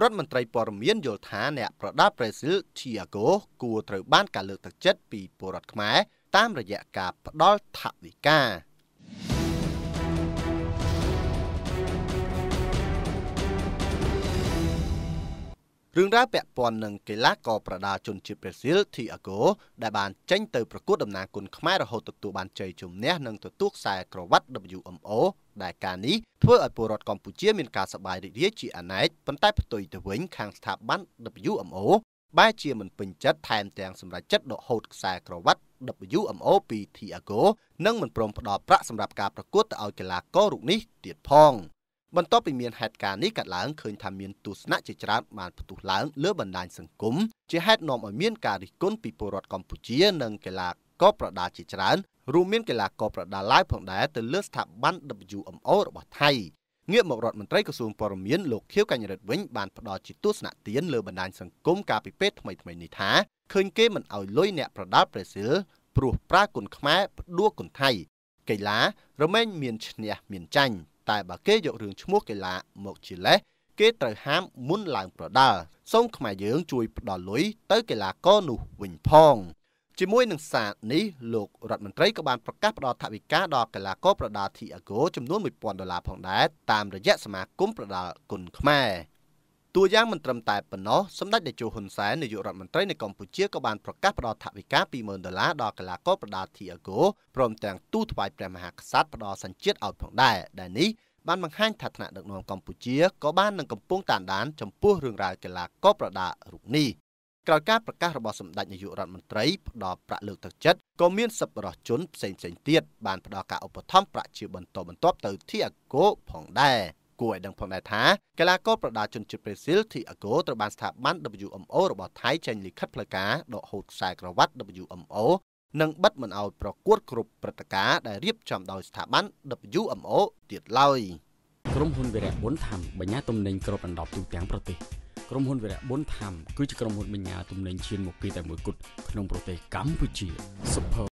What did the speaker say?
រដ្ឋមន្ត្រីព័ត៌មានយល់ថា អ្នកប្រដាល់ប្រេស៊ីល Thiago គួរត្រូវបានការលើកទឹកចិត្តពីពលរដ្ឋខ្មែរតាមរយៈការផ្ដល់ថវិការឿងរ៉ាវពាក់ព័ន្ធនឹងកីឡាករប្រដាល់ជនជាតិប្រេស៊ីល Thiago ដែលបានចេញទៅប្រកួតដំណាលគុណខ្មែររហូតទទួលបានជ័យជំនះនិងទទួលខ្សែក្រវ៉ាត់ WMO ដែលការនេះធ្វើឲ្យពលរដ្ឋកម្ពុជាមានការសប្បាយរីករាយជាអណែកប៉ុន្តែផ្ទុយទៅវិញខាងស្ថាប័ន WMO បែជាមិនពេញចិត្តថែមទាំងសម្រាប់ចិត្តដកហូតខ្សែក្រវ៉ាត់ WMO ពី Thiago និងមិនព្រមផ្ដល់ប្រាក់សម្រាប់ការប្រកួតទៅឲ្យកីឡាកររូបនេះទៀតផង។បន្ទាប់ពីមានហេតុការណ៍នេះកើតឡើងឃើញថាមានទស្សនៈជាច្រើនបានផ្ទុះឡើងលើបណ្ដាញសង្គមជាហេតុនាំឲ្យមានការរិះគន់ពីពលរដ្ឋកម្ពុជា និងកីឡាករប្រដាល់ជាច្រើនរួមមានកីឡាករប្រដាល់ឡាវផងដែរទៅលើស្ថាប័ន WMO របស់ថៃងាកមករដ្ឋមន្ត្រីក្រសួងព័ត៌មានលោកខៀវកញ្ញរិទ្ធវិញបានផ្ដល់ជាទស្សនៈទានលើបណ្ដាញសង្គមកាលពីពេលថ្មីៗនេះថាឃើញគេមិនអោយលុយអ្នកប្រដាល់ប្រេស៊ីលព្រោះប្រាគុណខ្មែរផ្ដួគុណថៃកីឡារមែងមានឈ្នះ មានចាញ់តែបើគេយករឿងឈ្មោះកីឡា មកជាលេសគេត្រូវហាមមុនឡើងប្រដាល់សូមខ្មែរយើង ជួយផ្ដល់លុយទៅកីឡាករនោះវិញផងជាមួយនឹងសារនេះលោករដ្ឋមន្ត្រីក៏បានប្រកាសផ្ដល់ថវិកាដល់កីឡាករប្រដាល់ Thiago ចំនួន1000ដុល្លារផងដែរតាមរយៈសមាគមប្រដាល់គុណខ្មែរ។តួយ៉ាងមិនត្រឹមតែប៉ុណ្ណោះសម្ដេចតេជោហ៊ុនសែននាយករដ្ឋមន្ត្រីនៃកម្ពុជាក៏បានប្រកាសផ្តល់ថវិកា20,000ដុល្លារដល់កីឡាករប្រដាល់ Thiago ព្រមទាំងទូតថ្វាយព្រះមហាក្សត្រផ្តល់សញ្ជាតិឲ្យផងដែរដែលនេះបានបង្ហាញថាថ្នាក់ដឹកនាំកម្ពុជាក៏បាននឹងកំពុងតាមដាន ចំពោះរឿងរ៉ាវកីឡាករប្រដាល់រូបនេះក្រោយការប្រកាសរបស់សម្ដេចនាយករដ្ឋមន្ត្រីផ្ដល់ប្រាក់លើកទឹកចិត្តក៏មានសប្បុរសជនផ្សេងៗទៀតបានផ្ដល់ការឧបត្ថម្ភប្រាក់ជាបន្តបន្ទាប់ទៅ Thiago ផងដែរ។គួរឲ្យដឹងផងដែរថាកីឡាករប្រដាល់ជនជាតិប្រេស៊ីល Thiago ត្រូវបានស្ថាប័ន WMO របស់ថៃចេញលិខិតផ្លូវការដកហូតខ្សែក្រវ៉ាត់ WMO និងបិទមិនឲ្យប្រកួតគ្រប់ព្រឹត្តិការណ៍ដែលរៀបចំដោយស្ថាប័ន WMO ទៀតឡើយក្រុមហ៊ុនវិរៈប៊ុនថាំបញ្ញាទំនិញគ្រប់អណ្ដប់ទូទាំងប្រទេសក្រុមហ៊ុនវិរៈប៊ុនថាំគឺជាក្រុមហ៊ុនបញ្ញាទំនិញឈានមុខគេតែមួយគត់ក្នុងប្រទេសកម្ពុជា Super